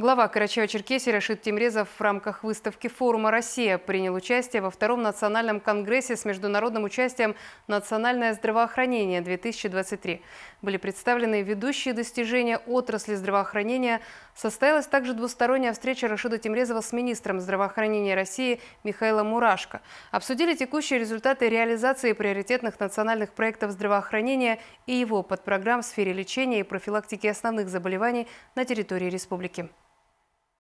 Глава Карачаева-Черкесии Рашид Тимрезов в рамках выставки форума «Россия» принял участие во Втором национальном конгрессе с международным участием «Национальное здравоохранение-2023». Были представлены ведущие достижения отрасли здравоохранения. Состоялась также двусторонняя встреча Рашида Тимрезова с министром здравоохранения России Михаилом Мурашко. Обсудили текущие результаты реализации приоритетных национальных проектов здравоохранения и его подпрограмм в сфере лечения и профилактики основных заболеваний на территории республики.